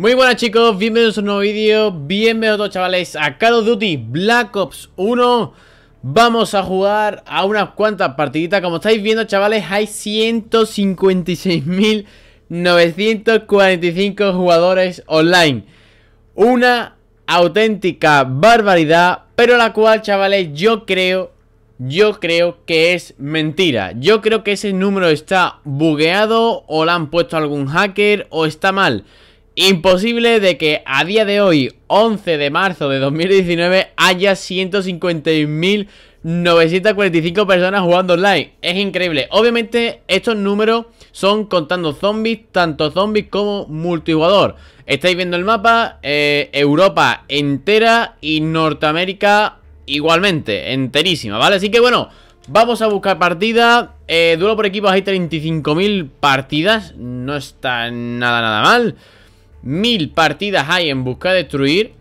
Muy buenas chicos, bienvenidos a un nuevo vídeo, bienvenidos chavales a Call of Duty Black Ops 1 Vamos a jugar a unas cuantas partiditas, como estáis viendo chavales hay 156.945 jugadores online Una auténtica barbaridad, pero la cual chavales yo creo, yo creo que es mentira Yo creo que ese número está bugueado o la han puesto algún hacker o está mal Imposible de que a día de hoy, 11 de marzo de 2019, haya 151.945 personas jugando online. Es increíble. Obviamente, estos números son contando zombies, tanto zombies como multijugador. Estáis viendo el mapa, eh, Europa entera y Norteamérica igualmente, enterísima, ¿vale? Así que bueno, vamos a buscar partida. Eh, duelo por equipos hay 35.000 partidas, no está nada, nada mal. Mil partidas hay en busca de destruir.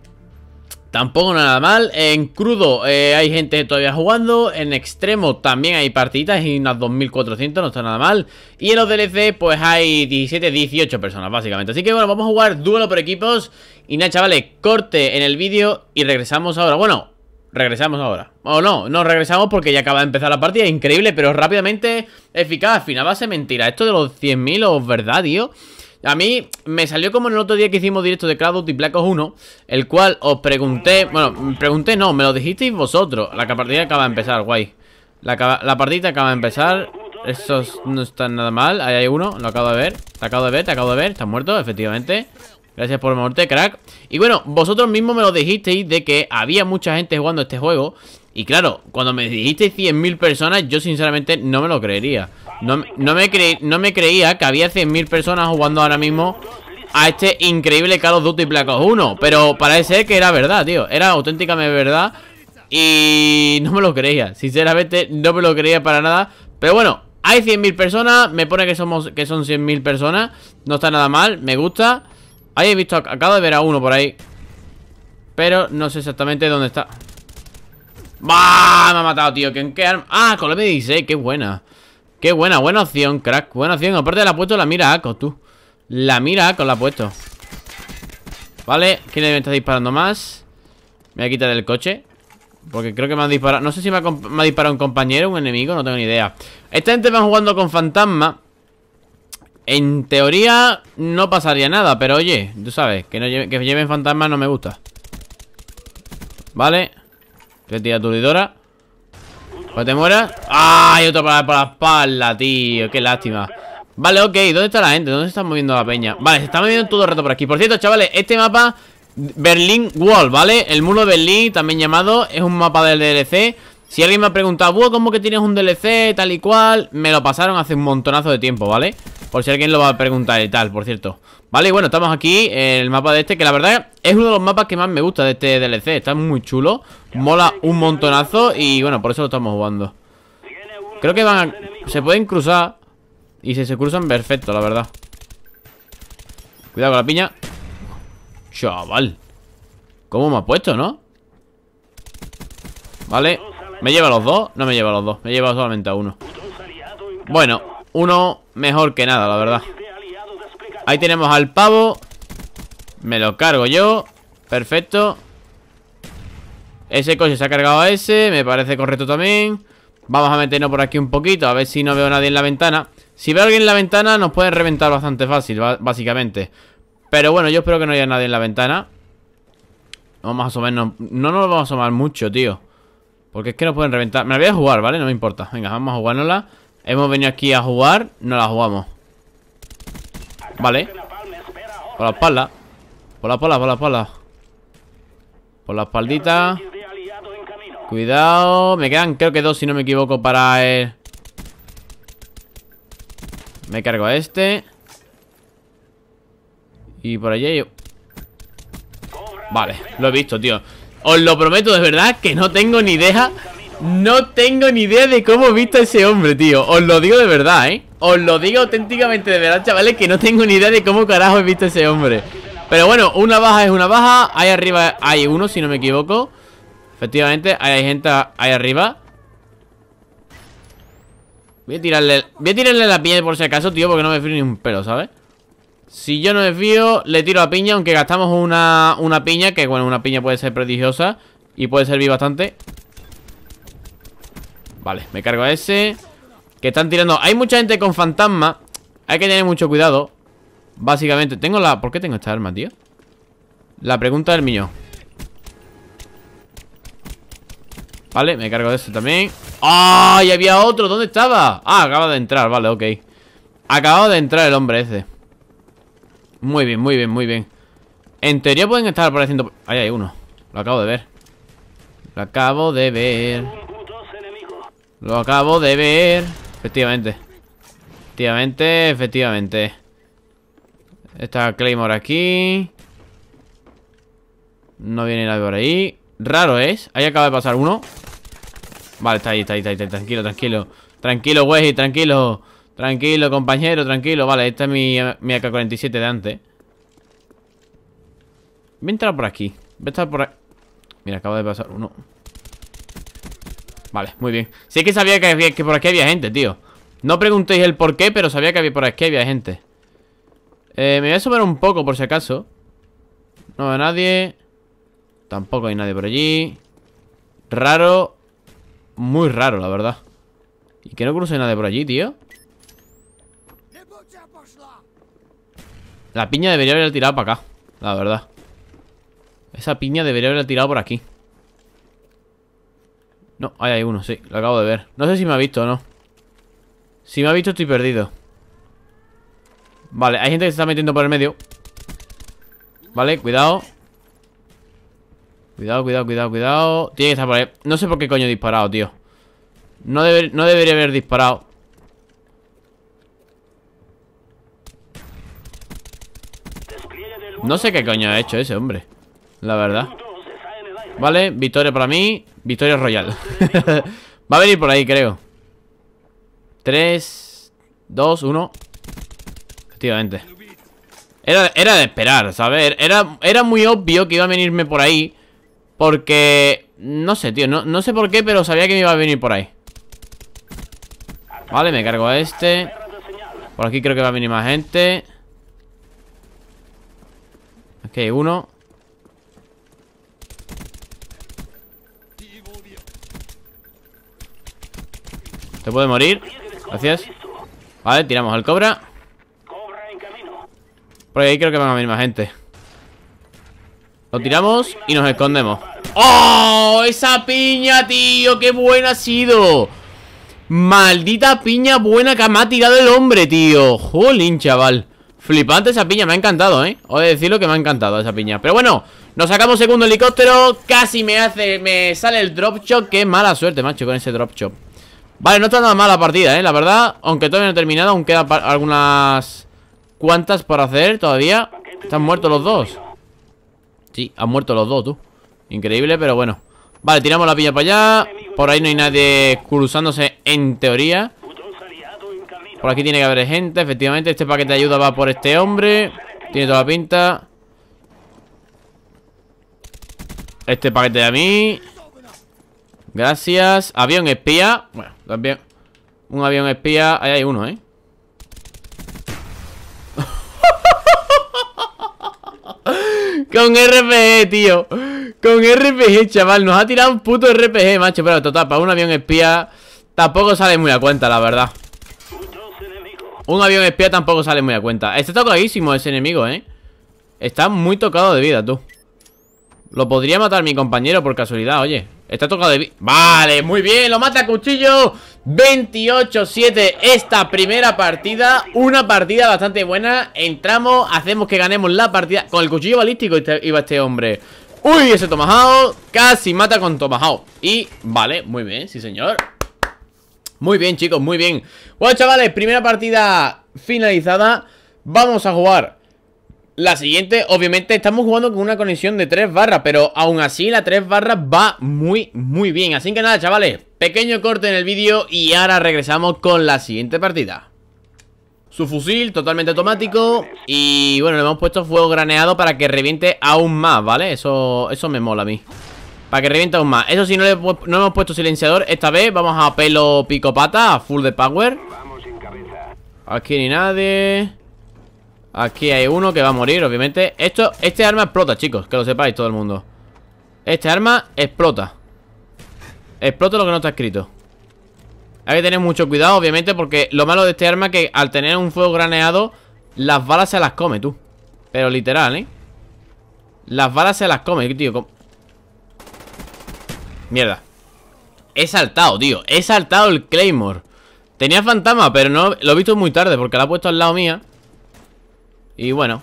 Tampoco nada mal. En crudo eh, hay gente todavía jugando. En extremo también hay partiditas y unas 2400, no está nada mal. Y en los DLC pues hay 17, 18 personas básicamente. Así que bueno, vamos a jugar duelo por equipos. Y nada chavales, corte en el vídeo y regresamos ahora. Bueno, regresamos ahora. O no, no regresamos porque ya acaba de empezar la partida. Increíble, pero rápidamente eficaz. Al final va a ser mentira. Esto de los 100.000 es verdad, tío. A mí me salió como en el otro día que hicimos directo de Cloud y Black Ops 1, el cual os pregunté, bueno, pregunté no, me lo dijisteis vosotros. La partida acaba de empezar, guay. La, partida acaba de empezar. Eso no están nada mal. Ahí hay uno, lo acabo de ver. Te acabo de ver, te acabo de ver. Estás muerto, efectivamente. Gracias por muerte, crack. Y bueno, vosotros mismos me lo dijisteis de que había mucha gente jugando este juego y claro, cuando me dijiste 100.000 personas, yo sinceramente no me lo creería. No, me, no me creía que había 100.000 personas jugando ahora mismo a este increíble Call of Duty Black Ops 1. Pero parece que era verdad, tío. Era auténticamente verdad. Y no me lo creía. Sinceramente, no me lo creía para nada. Pero bueno, hay 100.000 personas. Me pone que, somos, que son 100.000 personas. No está nada mal. Me gusta. Ahí he visto, acabo de ver a uno por ahí. Pero no sé exactamente dónde está. ¡Bah! Me ha matado, tío. qué Ah, con me dice, qué buena. Qué buena, buena opción, crack. Buena opción. Aparte, la ha puesto la mira Aco, tú. La mira Aco la ha puesto. Vale, ¿quién me está disparando más? Me voy a quitar el coche. Porque creo que me han disparado. No sé si me ha, disparado un compañero, un enemigo, no tengo ni idea. Esta gente va jugando con fantasma. En teoría no pasaría nada, pero oye, tú sabes, que, no que lleven fantasma no me gusta. Vale. Que tira aturdidora. Pues te mueras. ¡Ay! Otra para, para la espalda, tío. Qué lástima. Vale, ok. ¿Dónde está la gente? ¿Dónde se está moviendo la peña? Vale, se está moviendo todo el rato por aquí. Por cierto, chavales, este mapa... Berlín Wall, ¿vale? El muro de Berlín, también llamado. Es un mapa del DLC. Si alguien me ha preguntado, ¿cómo que tienes un DLC? Tal y cual. Me lo pasaron hace un montonazo de tiempo, ¿vale? vale por si alguien lo va a preguntar y tal, por cierto Vale, y bueno, estamos aquí en el mapa de este Que la verdad es uno de los mapas que más me gusta de este DLC Está muy chulo Mola un montonazo Y bueno, por eso lo estamos jugando Creo que van a... Se pueden cruzar Y si se cruzan, perfecto, la verdad Cuidado con la piña Chaval ¿Cómo me ha puesto, no? Vale Me lleva los dos No me lleva los dos Me lleva solamente a uno Bueno uno mejor que nada, la verdad Ahí tenemos al pavo Me lo cargo yo Perfecto Ese coche se ha cargado a ese Me parece correcto también Vamos a meternos por aquí un poquito A ver si no veo a nadie en la ventana Si veo a alguien en la ventana Nos pueden reventar bastante fácil, básicamente Pero bueno, yo espero que no haya nadie en la ventana Vamos a asomarnos No nos vamos a asomar mucho, tío Porque es que nos pueden reventar Me la voy a jugar, ¿vale? No me importa Venga, vamos a jugárnosla Hemos venido aquí a jugar, no la jugamos Vale Por la espalda Por la espalda, por la espalda Por la espaldita Cuidado Me quedan creo que dos si no me equivoco para el... Me cargo a este Y por allí yo Vale, lo he visto, tío Os lo prometo de verdad que no tengo ni idea no tengo ni idea de cómo he visto a ese hombre, tío Os lo digo de verdad, ¿eh? Os lo digo auténticamente de verdad, chavales Que no tengo ni idea de cómo carajo he visto a ese hombre Pero bueno, una baja es una baja Ahí arriba hay uno, si no me equivoco Efectivamente, hay gente ahí arriba Voy a tirarle Voy a tirarle la piña por si acaso, tío Porque no me fío ni un pelo, ¿sabes? Si yo no me fío, le tiro la piña Aunque gastamos una, una piña Que bueno, una piña puede ser prodigiosa Y puede servir bastante Vale, me cargo a ese Que están tirando Hay mucha gente con fantasma Hay que tener mucho cuidado Básicamente Tengo la... ¿Por qué tengo esta arma, tío? La pregunta del millón Vale, me cargo de este también ¡Ah! Y había otro, ¿dónde estaba? Ah, acaba de entrar, vale, ok Acaba de entrar el hombre ese Muy bien, muy bien, muy bien En teoría pueden estar apareciendo Ahí hay uno, lo acabo de ver Lo acabo de ver lo acabo de ver. Efectivamente. Efectivamente, efectivamente. Está Claymore aquí. No viene nadie por ahí. Raro es. ¿eh? Ahí acaba de pasar uno. Vale, está ahí, está ahí, está ahí. Tranquilo, tranquilo. Tranquilo, güey, tranquilo. Tranquilo, compañero, tranquilo. Vale, esta es mi, mi AK-47 de antes. Voy a entrar por aquí. Voy a estar por aquí. Mira, acaba de pasar uno. Vale, muy bien Sí que sabía que, que por aquí había gente, tío No preguntéis el por qué, pero sabía que había, por aquí había gente eh, me voy a sumar un poco por si acaso No a nadie Tampoco hay nadie por allí Raro Muy raro, la verdad Y que no cruce nadie por allí, tío La piña debería haber tirado para acá La verdad Esa piña debería haber tirado por aquí no, ahí hay uno, sí, lo acabo de ver No sé si me ha visto o no Si me ha visto estoy perdido Vale, hay gente que se está metiendo por el medio Vale, cuidado Cuidado, cuidado, cuidado, cuidado Tiene que estar por ahí No sé por qué coño he disparado, tío No, no debería haber disparado No sé qué coño ha hecho ese hombre La verdad Vale, victoria para mí Victoria royal Va a venir por ahí, creo Tres 2, 1 Efectivamente era, era de esperar, ¿sabes? Era, era muy obvio que iba a venirme por ahí Porque... No sé, tío, no, no sé por qué, pero sabía que me iba a venir por ahí Vale, me cargo a este Por aquí creo que va a venir más gente Ok, uno Se puede morir Gracias Vale, tiramos al cobra Por ahí creo que van a venir más gente Lo tiramos y nos escondemos ¡Oh! Esa piña, tío ¡Qué buena ha sido! Maldita piña buena que me ha tirado el hombre, tío Jolín, chaval Flipante esa piña, me ha encantado, ¿eh? Os he de decir que me ha encantado esa piña Pero bueno, nos sacamos segundo helicóptero Casi me hace, me sale el drop shot Qué mala suerte, macho, con ese drop shot Vale, no está nada mal la partida, ¿eh? La verdad, aunque todavía no he terminado Aún quedan algunas cuantas por hacer todavía Están muertos los dos Sí, han muerto los dos, tú Increíble, pero bueno Vale, tiramos la pilla para allá Por ahí no hay nadie cruzándose en teoría Por aquí tiene que haber gente Efectivamente, este paquete de ayuda va por este hombre Tiene toda la pinta Este paquete de a mí Gracias Avión espía Bueno también un avión espía. Ahí hay uno, ¿eh? Con RPG, tío Con RPG, chaval Nos ha tirado un puto RPG, macho Pero total, para un avión espía Tampoco sale muy a cuenta, la verdad Un avión espía tampoco sale muy a cuenta este Está tocadísimo ese enemigo, eh Está muy tocado de vida, tú Lo podría matar mi compañero por casualidad, oye Está tocado de... Vale, muy bien, lo mata Cuchillo 28-7 esta primera partida Una partida bastante buena Entramos, hacemos que ganemos la partida Con el cuchillo balístico este, iba este hombre Uy, ese Tomahawk Casi mata con Tomahawk Y, vale, muy bien, sí señor Muy bien, chicos, muy bien Bueno, chavales, primera partida finalizada Vamos a jugar la siguiente, obviamente estamos jugando con una conexión de tres barras Pero aún así la tres barras va muy, muy bien Así que nada, chavales, pequeño corte en el vídeo Y ahora regresamos con la siguiente partida su fusil totalmente automático y bueno, le hemos puesto fuego graneado para que reviente aún más, ¿vale? Eso, eso me mola a mí Para que reviente aún más Eso sí, no le no hemos puesto silenciador Esta vez vamos a pelo pico pata, full de power Aquí ni nadie Aquí hay uno que va a morir, obviamente Esto, Este arma explota, chicos, que lo sepáis todo el mundo Este arma explota Explota lo que no está escrito Hay que tener mucho cuidado, obviamente Porque lo malo de este arma es que al tener un fuego graneado Las balas se las come, tú Pero literal, ¿eh? Las balas se las come, tío Mierda He saltado, tío He saltado el Claymore Tenía fantasma, pero no lo he visto muy tarde Porque la ha puesto al lado mía y bueno.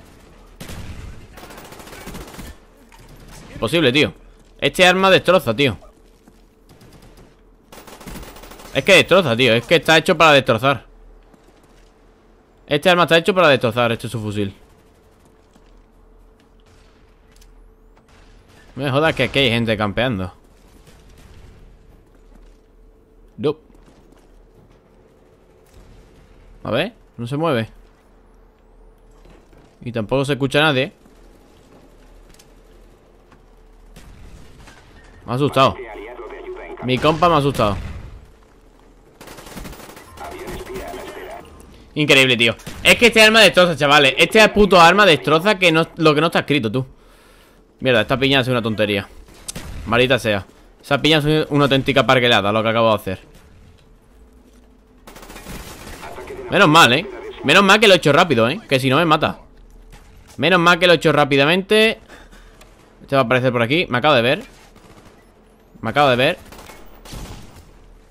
Imposible, tío. Este arma destroza, tío. Es que destroza, tío. Es que está hecho para destrozar. Este arma está hecho para destrozar. Este es su fusil. Me jodas que aquí hay gente campeando. No. A ver, no se mueve. Y tampoco se escucha a nadie Me ha asustado Mi compa me ha asustado Increíble, tío Es que este arma destroza, chavales Este puto arma destroza que no, lo que no está escrito, tú Mierda, esta piña es una tontería Marita sea Esa piña es una auténtica parguelada Lo que acabo de hacer Menos mal, eh Menos mal que lo he hecho rápido, eh Que si no me mata Menos mal que lo he hecho rápidamente Este va a aparecer por aquí Me acabo de ver Me acabo de ver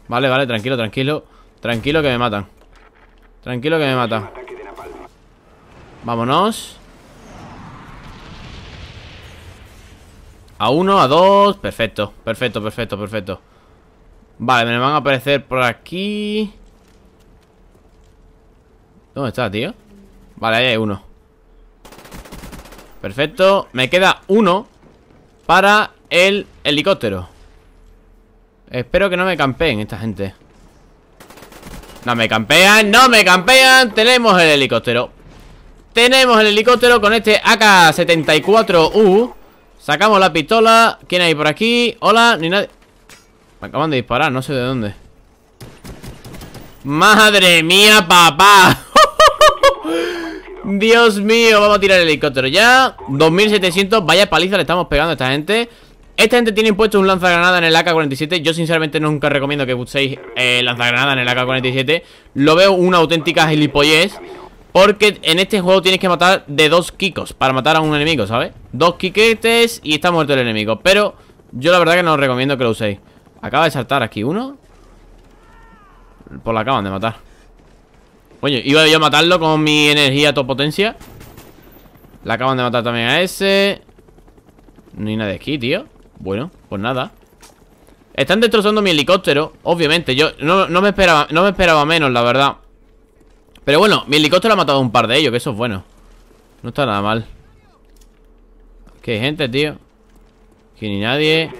Vale, vale, tranquilo, tranquilo Tranquilo que me matan Tranquilo que me matan Vámonos A uno, a dos Perfecto, perfecto, perfecto, perfecto Vale, me van a aparecer por aquí ¿Dónde está, tío? Vale, ahí hay uno Perfecto Me queda uno Para el helicóptero Espero que no me campeen esta gente No me campean, no me campean Tenemos el helicóptero Tenemos el helicóptero con este AK-74U Sacamos la pistola ¿Quién hay por aquí? Hola, ni nadie Me acaban de disparar, no sé de dónde ¡Madre mía, papá! Dios mío, vamos a tirar el helicóptero ya 2700, vaya paliza le estamos pegando a esta gente esta gente tiene impuesto un lanzagranada en el AK-47 Yo sinceramente nunca recomiendo que uséis eh, lanzagranada en el AK-47 Lo veo una auténtica gilipollez Porque en este juego tienes que matar de dos kikos Para matar a un enemigo, ¿sabes? Dos kiquetes y está muerto el enemigo Pero yo la verdad que no os recomiendo que lo uséis Acaba de saltar aquí uno Por pues la acaban de matar iba yo a matarlo con mi energía a tu potencia La acaban de matar también a ese No hay nadie aquí, tío Bueno, pues nada Están destrozando mi helicóptero Obviamente, yo no, me, esperaba, no me esperaba menos, la verdad Pero bueno, mi helicóptero ha matado a un par de ellos Que eso es bueno No está nada mal Aquí hay gente, tío Aquí ni nadie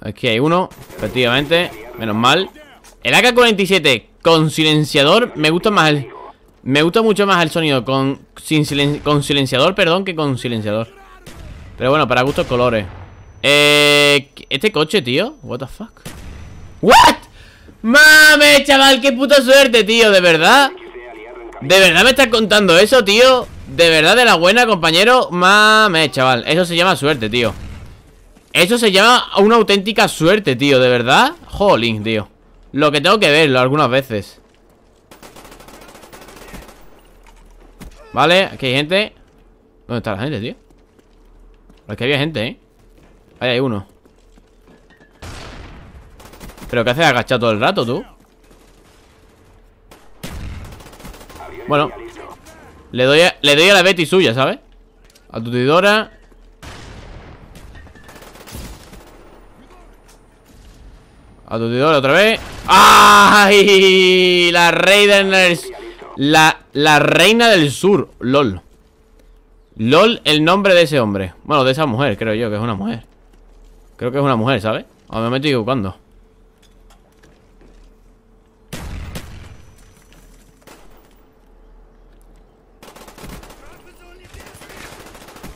Aquí hay uno, efectivamente Menos mal el AK-47 con silenciador me gusta más Me gusta mucho más el sonido con, con silenciador, perdón, que con silenciador. Pero bueno, para gustos colores. Eh, este coche, tío. What the fuck? What? Mame, chaval, qué puta suerte, tío, de verdad. ¿De verdad me estás contando eso, tío? De verdad, de la buena, compañero Mame, chaval, eso se llama suerte, tío Eso se llama una auténtica suerte, tío, de verdad Jolín, tío lo que tengo que verlo algunas veces Vale, aquí hay gente ¿Dónde está la gente, tío? Aquí había gente, ¿eh? Ahí hay uno ¿Pero qué haces agachado todo el rato, tú? Bueno Le doy a, le doy a la Betty suya, ¿sabes? A tu A tu otra vez ¡Ay! La reina del... La, la reina del sur. LOL. LOL, el nombre de ese hombre. Bueno, de esa mujer, creo yo, que es una mujer. Creo que es una mujer, ¿sabes? Ahora me estoy equivocando.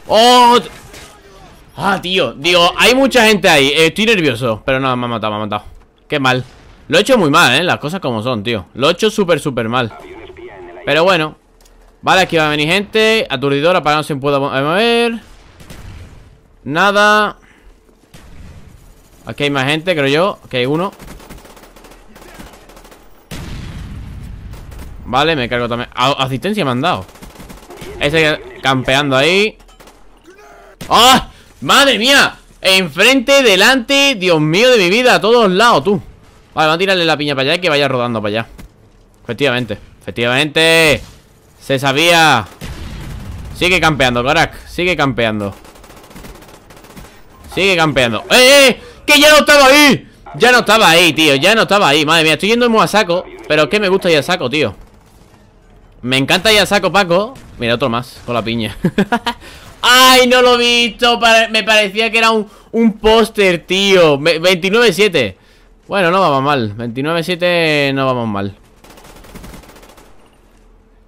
¡Oh! Ah, tío. Digo, hay mucha gente ahí. Estoy nervioso. Pero no, me ha matado, me ha matado. Qué mal. Lo he hecho muy mal, ¿eh? Las cosas como son, tío Lo he hecho súper, súper mal Pero bueno Vale, aquí va a venir gente para no se pueda mover Nada Aquí hay más gente, creo yo Aquí hay uno Vale, me cargo también Asistencia me han dado Ese campeando ahí ¡Ah! ¡Madre mía! Enfrente, delante Dios mío de mi vida A todos lados, tú Vale, vamos a tirarle la piña para allá y que vaya rodando para allá Efectivamente, efectivamente Se sabía Sigue campeando, carac Sigue campeando Sigue campeando ¡Eh, eh! ¡Que ya no estaba ahí! Ya no estaba ahí, tío Ya no estaba ahí Madre mía, estoy yendo muy a saco Pero es que me gusta ir a saco, tío Me encanta ir a saco, Paco Mira, otro más Con la piña ¡Ay, no lo he visto! Me parecía que era un, un póster, tío 29-7 bueno, no vamos mal 29-7 no vamos mal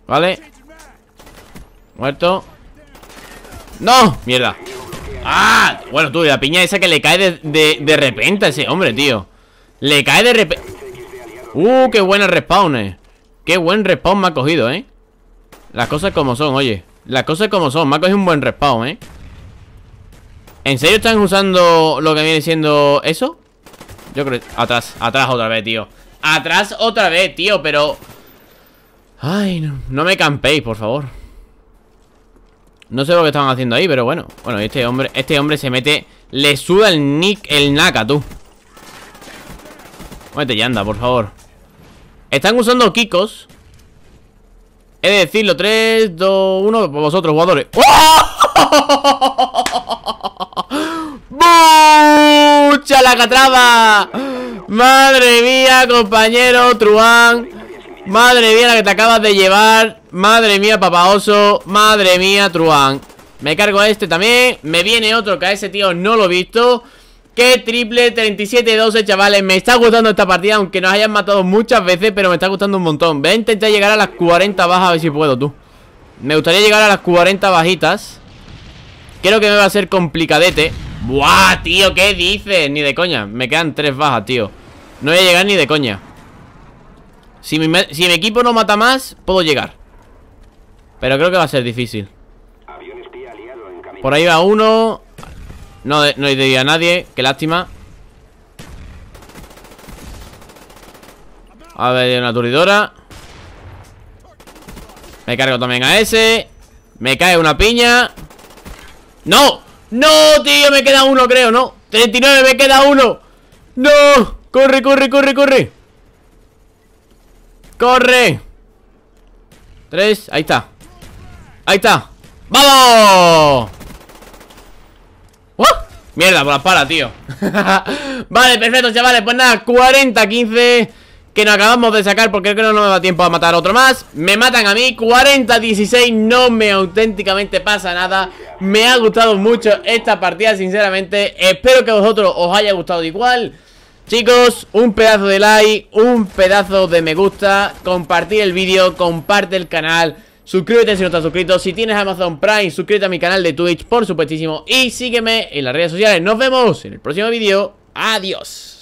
Vale Muerto ¡No! Mierda ¡Ah! Bueno, tú, la piña esa que le cae de, repente a ese hombre, tío Le cae de repente ¡Uh! ¡Qué buena respawn! Eh. ¡Qué buen respawn me ha cogido, eh! Las cosas como son, oye Las cosas como son, me ha cogido un buen respawn, eh ¿En serio están usando lo que viene siendo eso? Yo creo... Atrás, atrás otra vez, tío Atrás otra vez, tío, pero... Ay, no, no me campéis, por favor No sé lo que estaban haciendo ahí, pero bueno Bueno, este hombre, este hombre se mete Le suda el nick, el naka, tú Muévete ya, anda, por favor Están usando kikos He de decirlo, 3, 2, 1 Vosotros, jugadores ¡Oh! ¡Escucha la catraba Madre mía, compañero Truán. Madre mía, la que te acabas de llevar. Madre mía, papá oso. Madre mía, Truán. Me cargo a este también. Me viene otro que a ese tío no lo he visto. ¡Qué triple! 37-12, chavales. Me está gustando esta partida, aunque nos hayan matado muchas veces, pero me está gustando un montón. Voy a intentar llegar a las 40 bajas, a ver si puedo, tú. Me gustaría llegar a las 40 bajitas. Creo que me va a ser complicadete. Buah, tío, ¿qué dices? Ni de coña, me quedan tres bajas, tío No voy a llegar ni de coña si mi, equipo no mata más, puedo llegar Pero creo que va a ser difícil Por ahí va uno No, no de a nadie, qué lástima A ver, una toridora. Me cargo también a ese Me cae una piña ¡No! No, tío, me queda uno, creo, ¿no? 39, me queda uno No, corre, corre, corre, corre Corre Tres, ahí está Ahí está ¡Vamos! ¡Uh! Mierda, por la pala, tío Vale, perfecto, chavales Pues nada, 40, 15 que nos acabamos de sacar porque creo que no me da tiempo a matar otro más Me matan a mí, 40-16, no me auténticamente pasa nada Me ha gustado mucho esta partida, sinceramente Espero que a vosotros os haya gustado igual Chicos, un pedazo de like, un pedazo de me gusta Compartir el vídeo, comparte el canal Suscríbete si no estás suscrito Si tienes Amazon Prime, suscríbete a mi canal de Twitch, por supuestísimo Y sígueme en las redes sociales Nos vemos en el próximo vídeo Adiós